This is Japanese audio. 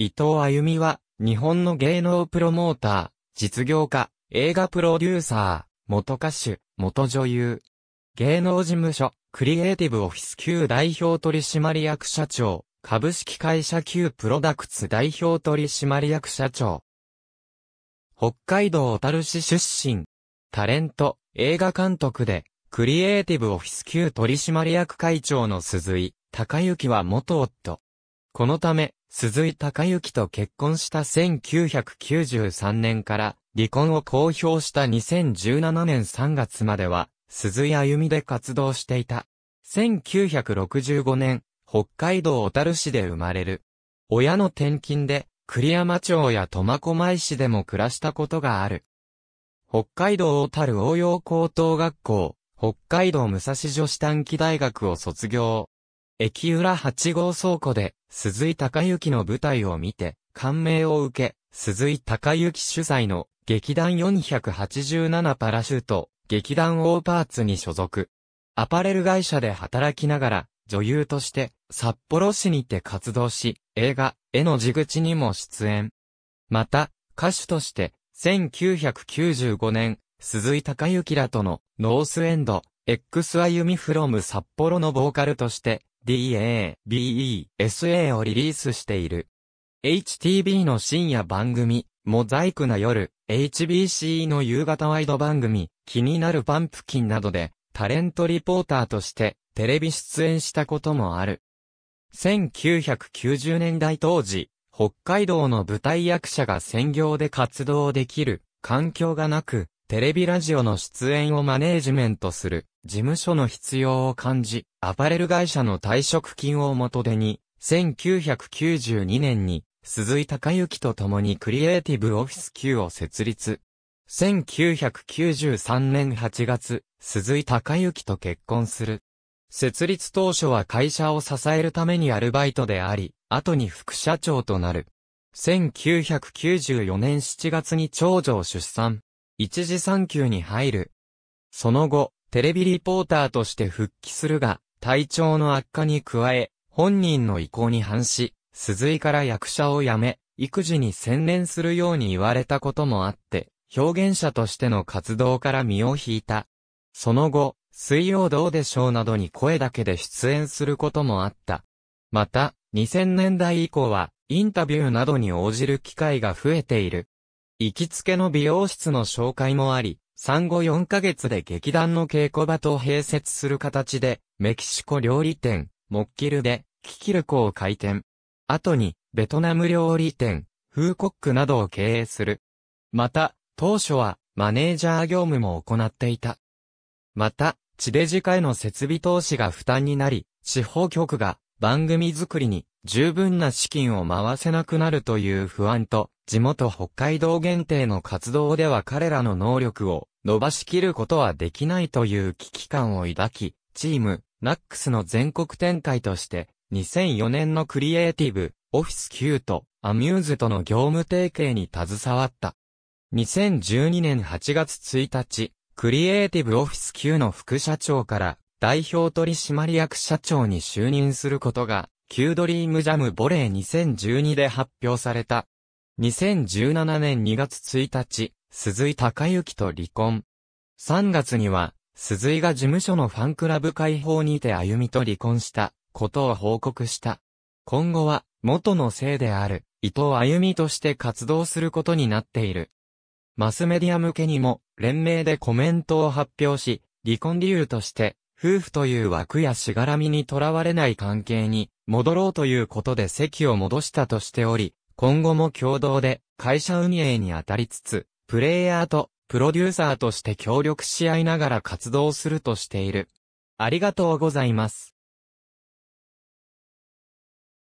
伊藤歩美は、日本の芸能プロモーター、実業家、映画プロデューサー、元歌手、元女優。芸能事務所、クリエイティブオフィス級代表取締役社長、株式会社級プロダクツ代表取締役社長。北海道小樽市出身。タレント、映画監督で、クリエイティブオフィス級取締役会長の鈴井、隆行は元夫。このため、鈴井隆之と結婚した1993年から離婚を公表した2017年3月までは、鈴井歩みで活動していた。1965年、北海道小樽市で生まれる。親の転勤で、栗山町や苫小牧市でも暮らしたことがある。北海道小樽応用高等学校、北海道武蔵女子短期大学を卒業。駅裏8号倉庫で、鈴井隆之の舞台を見て、感銘を受け、鈴井隆之主催の劇団487パラシュート、劇団オーパーツに所属。アパレル会社で働きながら、女優として、札幌市にて活動し、映画、絵の地口にも出演。また、歌手として、1995年、鈴井隆之らとの、ノースエンド、X y 歩みフロム札幌のボーカルとして、DA、BE、SA をリリースしている。HTB の深夜番組、モザイクな夜、HBC の夕方ワイド番組、気になるパンプキンなどで、タレントリポーターとして、テレビ出演したこともある。1990年代当時、北海道の舞台役者が専業で活動できる環境がなく、テレビラジオの出演をマネージメントする事務所の必要を感じ、アパレル会社の退職金を元手に、1992年に、鈴井隆之と共にクリエイティブオフィス級を設立。1993年8月、鈴井隆之と結婚する。設立当初は会社を支えるためにアルバイトであり、後に副社長となる。1994年7月に長女を出産。一時産休に入る。その後、テレビリポーターとして復帰するが、体調の悪化に加え、本人の意向に反し、鈴井から役者を辞め、育児に専念するように言われたこともあって、表現者としての活動から身を引いた。その後、水曜どうでしょうなどに声だけで出演することもあった。また、2000年代以降は、インタビューなどに応じる機会が増えている。行きつけの美容室の紹介もあり、産後4ヶ月で劇団の稽古場と併設する形で、メキシコ料理店、モッキルで、キキルコを開店。後に、ベトナム料理店、フーコックなどを経営する。また、当初は、マネージャー業務も行っていた。また、地デジ化の設備投資が負担になり、司法局が番組作りに十分な資金を回せなくなるという不安と、地元北海道限定の活動では彼らの能力を伸ばしきることはできないという危機感を抱き、チーム、ナックスの全国展開として、2004年のクリエイティブ、オフィス Q とアミューズとの業務提携に携わった。2012年8月1日、クリエイティブオフィス Q の副社長から代表取締役社長に就任することが、Q ドリームジャムボレー2012で発表された。2017年2月1日、鈴井隆之と離婚。3月には、鈴井が事務所のファンクラブ解放にて歩みと離婚したことを報告した。今後は、元のせいである、伊藤歩みとして活動することになっている。マスメディア向けにも、連名でコメントを発表し、離婚理由として、夫婦という枠やしがらみにとらわれない関係に戻ろうということで席を戻したとしており、今後も共同で会社運営に当たりつつ、プレイヤーとプロデューサーとして協力し合いながら活動するとしている。ありがとうございます。